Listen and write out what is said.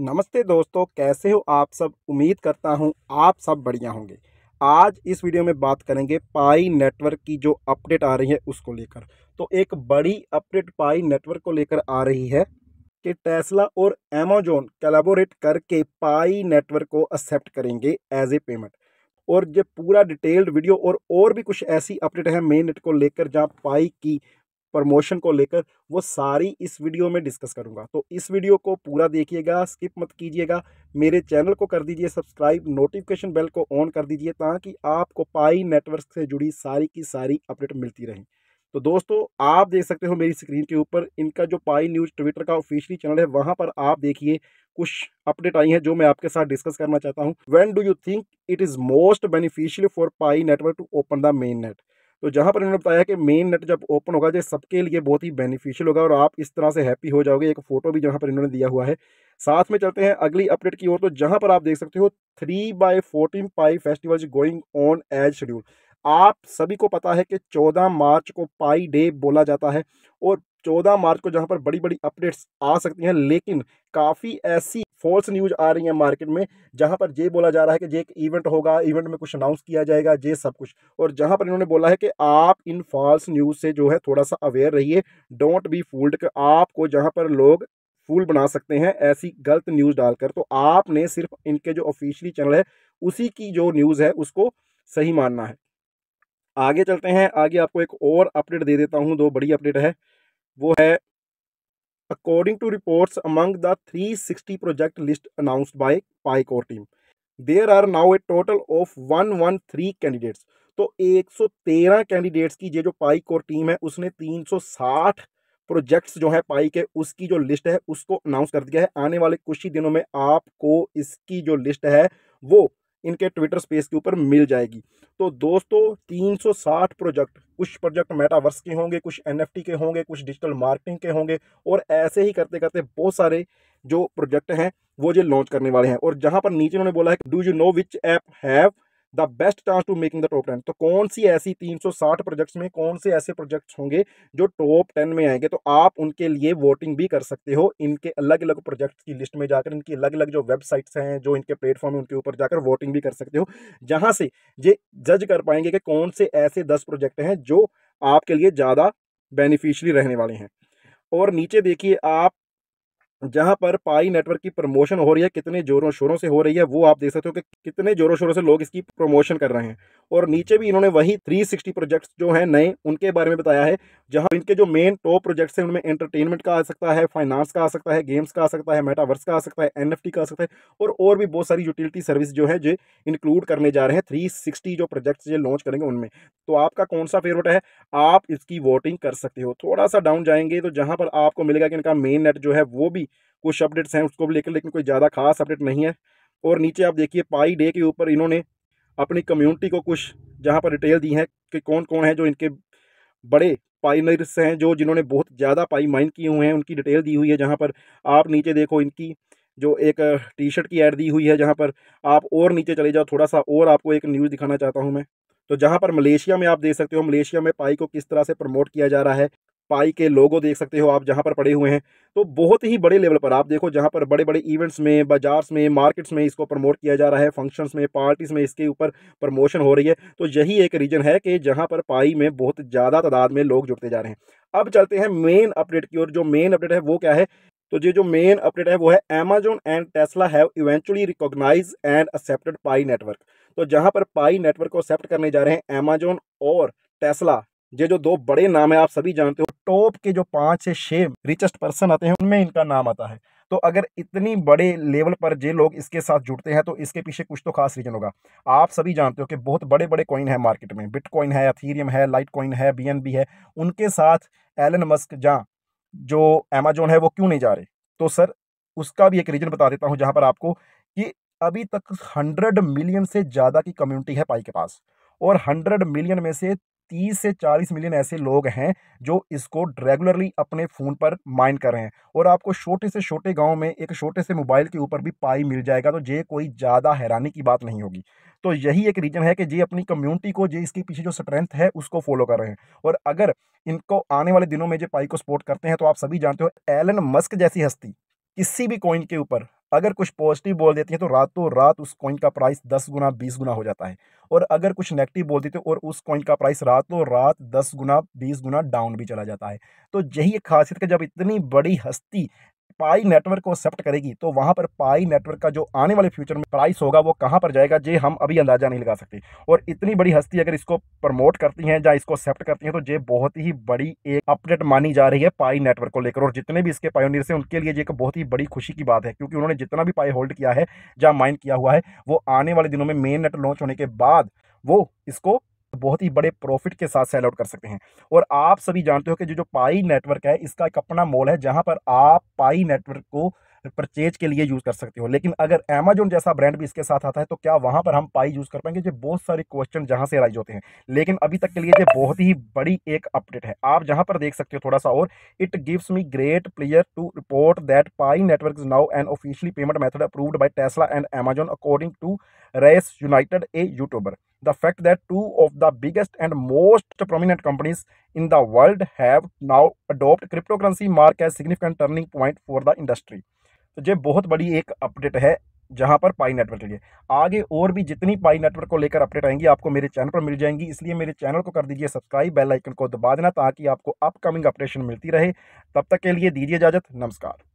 नमस्ते दोस्तों कैसे हो आप सब उम्मीद करता हूं आप सब बढ़िया होंगे आज इस वीडियो में बात करेंगे पाई नेटवर्क की जो अपडेट आ रही है उसको लेकर तो एक बड़ी अपडेट पाई नेटवर्क को लेकर आ रही है कि टेस्ला और एमेजोन कैलाबोरेट करके पाई नेटवर्क को एक्सेप्ट करेंगे एज ए पेमेंट और ये पूरा डिटेल्ड वीडियो और और भी कुछ ऐसी अपडेट है मेन नेट को लेकर जहाँ पाई की प्रमोशन को लेकर वो सारी इस वीडियो में डिस्कस करूंगा तो इस वीडियो को पूरा देखिएगा स्किप मत कीजिएगा मेरे चैनल को कर दीजिए सब्सक्राइब नोटिफिकेशन बेल को ऑन कर दीजिए ताकि आपको पाई नेटवर्क से जुड़ी सारी की सारी अपडेट मिलती रहे तो दोस्तों आप देख सकते हो मेरी स्क्रीन के ऊपर इनका जो पाई न्यूज़ ट्विटर का ऑफिशियली चैनल है वहाँ पर आप देखिए कुछ अपडेट आई हैं जो मैं आपके साथ डिस्कस करना चाहता हूँ when do you think it is most beneficial for Pi network to open the main net तो जहाँ पर इन्होंने बताया कि मेन नेट जब ओपन होगा जो तो सबके लिए बहुत ही बेनिफिशियल होगा और आप इस तरह से हैप्पी हो जाओगे एक फ़ोटो भी जहाँ पर इन्होंने दिया हुआ है साथ में चलते हैं अगली अपडेट की ओर तो जहाँ पर आप देख सकते हो three by fourteen Pi festival is going on as schedule आप सभी को पता है कि 14 मार्च को पाई डे बोला जाता है और चौदह मार्च को जहाँ पर बड़ी बड़ी अपडेट्स आ सकती हैं लेकिन काफ़ी ऐसी फॉल्स न्यूज आ रही है मार्केट में जहां पर ये बोला जा रहा है कि ये एक इवेंट होगा इवेंट में कुछ अनाउंस किया जाएगा ये सब कुछ और जहां पर इन्होंने बोला है कि आप इन फॉल्स न्यूज से जो है थोड़ा सा अवेयर रहिए डोंट बी फूल्ड कि आपको जहां पर लोग फूल बना सकते हैं ऐसी गलत न्यूज़ डालकर तो आपने सिर्फ इनके जो ऑफिशियली चैनल है उसी की जो न्यूज़ है उसको सही मानना है आगे चलते हैं आगे आपको एक और अपडेट दे देता हूँ दो बड़ी अपडेट है वो है according to reports among the 360 project list announce by Pi core team there are now a total of 113 candidates तो 113 कैंडिडेट्स की ये जो पाई कोर टीम है उसने 360 प्रोजेक्ट्स जो है पाई के उसकी जो लिस्ट है उसको अनाउंस कर दिया है आने वाले कुछ ही दिनों में आपको इसकी जो लिस्ट है वो इनके ट्विटर स्पेस के ऊपर मिल जाएगी तो दोस्तों 360 प्रोजेक्ट कुछ प्रोजेक्ट मेटावर्स के होंगे कुछ एनएफटी के होंगे कुछ डिजिटल मार्केटिंग के होंगे और ऐसे ही करते करते बहुत सारे जो प्रोजेक्ट हैं वो जो लॉन्च करने वाले हैं और जहाँ पर नीचे उन्होंने बोला है do you know which app have the best chance to making the top ten तो कौन सी ऐसी 360 प्रोजेक्ट्स में कौन से ऐसे प्रोजेक्ट्स होंगे जो टॉप टेन में आएंगे तो आप उनके लिए वोटिंग भी कर सकते हो इनके अलग अलग प्रोजेक्ट्स की लिस्ट में जाकर इनकी अलग अलग जो वेबसाइट्स हैं जो इनके प्लेटफॉर्म हैं उनके ऊपर जाकर वोटिंग भी कर सकते हो जहाँ से ये जज कर पाएंगे कि कौन से ऐसे दस प्रोजेक्ट हैं जो आपके लिए ज़्यादा बेनिफिशियली रहने वाले हैं और नीचे देखिए आप जहाँ पर पाई नेटवर्क की प्रमोशन हो रही है कितने जोरों शोरों से हो रही है वो आप देख सकते हो कि कितने जोरों शोरों से लोग इसकी प्रमोशन कर रहे हैं और नीचे भी इन्होंने वही 360 प्रोजेक्ट्स जो हैं नए उनके बारे में बताया है जहां इनके जो मेन टॉप प्रोजेक्ट्स हैं उनमें एंटरटेनमेंट का आ सकता है फाइनेंस का आ सकता है गेम्स का आ सकता है मेटावर्स का आ सकता है एन का आ सकता है और और भी बहुत सारी यूटिलिटी सर्विस जो है जो इंक्लूड करने जा रहे हैं थ्री जो प्रोजेक्ट्स ये लॉन्च करेंगे उनमें तो आपका कौन सा फेवरेट है आप इसकी वोटिंग कर सकते हो थोड़ा सा डाउन जाएंगे तो जहाँ पर आपको मिलेगा कि इनका मेन नेट जो है वो भी कुछ अपडेट्स हैं उसको भी लेकर लेकिन कोई ज़्यादा खास अपडेट नहीं है और नीचे आप देखिए पाई डे के ऊपर इन्होंने अपनी कम्युनिटी को कुछ जहाँ पर डिटेल दी है कि कौन कौन है जो इनके बड़े पाइनर्स हैं जो जिन्होंने बहुत ज़्यादा पाई माइन किए हुए हैं उनकी डिटेल दी हुई है जहाँ पर आप नीचे देखो इनकी जो एक टी शर्ट की ऐड दी हुई है जहाँ पर आप और नीचे चले जाओ थोड़ा सा और आपको एक न्यूज़ दिखाना चाहता हूँ मैं तो जहाँ पर मलेशिया में आप देख सकते हो मलेशिया में पाई को किस तरह से प्रमोट किया जा रहा है पाई के लोगो देख सकते हो आप जहाँ पर पड़े हुए हैं तो बहुत ही बड़े लेवल पर आप देखो जहाँ पर बड़े बड़े इवेंट्स में बाजार्स में मार्केट्स में इसको प्रमोट किया जा रहा है फंक्शंस में पार्टीज़ में इसके ऊपर प्रमोशन हो रही है तो यही एक रीज़न है कि जहाँ पर पाई में बहुत ज़्यादा तादाद में लोग जुड़ते जा रहे हैं अब चलते हैं मेन अपडेट की ओर जो मेन अपडेट है वो क्या है तो ये जो मेन अपडेट है वो है Amazon and Tesla have eventually recognize and accepted Pi network तो जहाँ पर पाई नेटवर्क को एक्सेप्ट करने जा रहे हैं Amazon और टेस्ला ये जो दो बड़े नाम है आप सभी जानते हो टॉप के जो पाँच से छः रिचेस्ट पर्सन आते हैं उनमें इनका नाम आता है तो अगर इतनी बड़े लेवल पर जे लोग इसके साथ जुड़ते हैं तो इसके पीछे कुछ तो खास रीजन होगा आप सभी जानते हो कि बहुत बड़े बड़े कॉइन है मार्केट में बिटकॉइन है अथीरियम है लाइट कॉइन है बी है उनके साथ एलन मस्क जहाँ जो अमेजोन है वो क्यों नहीं जा रहे तो सर उसका भी एक रीजन बता देता हूँ जहाँ पर आपको कि अभी तक हंड्रेड मिलियन से ज़्यादा की कम्युनिटी है पाई के पास और हंड्रेड मिलियन में से तीस से चालीस मिलियन ऐसे लोग हैं जो इसको रेगुलरली अपने फ़ोन पर माइंड कर रहे हैं और आपको छोटे से छोटे गांव में एक छोटे से मोबाइल के ऊपर भी पाई मिल जाएगा तो ये कोई ज़्यादा हैरानी की बात नहीं होगी तो यही एक रीज़न है कि ये अपनी कम्युनिटी को ये इसके पीछे जो स्ट्रेंथ है उसको फॉलो कर रहे हैं और अगर इनको आने वाले दिनों में जो पाई को सपोर्ट करते हैं तो आप सभी जानते हो एलन मस्क जैसी हस्ती किसी भी कॉइन के ऊपर अगर कुछ पॉजिटिव बोल देती हैं तो रातों रात उस कॉइन का प्राइस दस गुना बीस गुना हो जाता है और अगर कुछ नेगेटिव बोल देते हैं और उस कॉइन का प्राइस रातों रात दस गुना बीस गुना डाउन भी चला जाता है तो यही एक खासियत है जब इतनी बड़ी हस्ती पाई नेटवर्क को एक्सेप्ट करेगी तो वहां पर पाई नेटवर्क का जो आने वाले फ्यूचर में प्राइस होगा वो कहाँ पर जाएगा जे हम अभी अंदाजा नहीं लगा सकते और इतनी बड़ी हस्ती अगर इसको प्रमोट करती हैं या इसको एक्सेप्ट करती हैं तो ये बहुत ही बड़ी एक अपडेट मानी जा रही है पाई नेटवर्क को लेकर और जितने भी इसके पायोनियर्स हैं उनके लिए ये एक बहुत ही बड़ी खुशी की बात है क्योंकि उन्होंने जितना भी पाई होल्ड किया है या माइंड किया हुआ है वो आने वाले दिनों में मेन नेट लॉन्च होने के बाद वो इसको बहुत ही बड़े प्रॉफिट के साथ सेल आउट कर सकते हैं और आप सभी जानते हो कि जो जो पाई नेटवर्क है इसका एक अपना मॉल है जहां पर आप पाई नेटवर्क को परचेज के लिए यूज़ कर सकते हो लेकिन अगर अमेजोन जैसा ब्रांड भी इसके साथ आता है तो क्या वहाँ पर हम पाई यूज़ कर पाएंगे जो बहुत सारे क्वेश्चन जहाँ से राइज होते हैं लेकिन अभी तक के लिए ये बहुत ही बड़ी एक अपडेट है आप जहाँ पर देख सकते हो थोड़ा सा और it gives me great player to report that Pi network is now and officially payment method approved by Tesla and Amazon according to race united a YouTuber the fact that two of the biggest and most prominent companies in the world have now adopted cryptocurrency mark as significant turning point for the industry तो ये बहुत बड़ी एक update है जहाँ पर पाई network के लिए आगे और भी जितनी पाई नेटवर्क को लेकर अपडेट आएंगी आपको मेरे चैनल पर मिल जाएंगी इसलिए मेरे चैनल को कर दीजिए सब्सक्राइब बेल आइकन को दबा देना ताकि आपको अपकमिंग अपडेशन मिलती रहे तब तक के लिए दीजिए इजाजत नमस्कार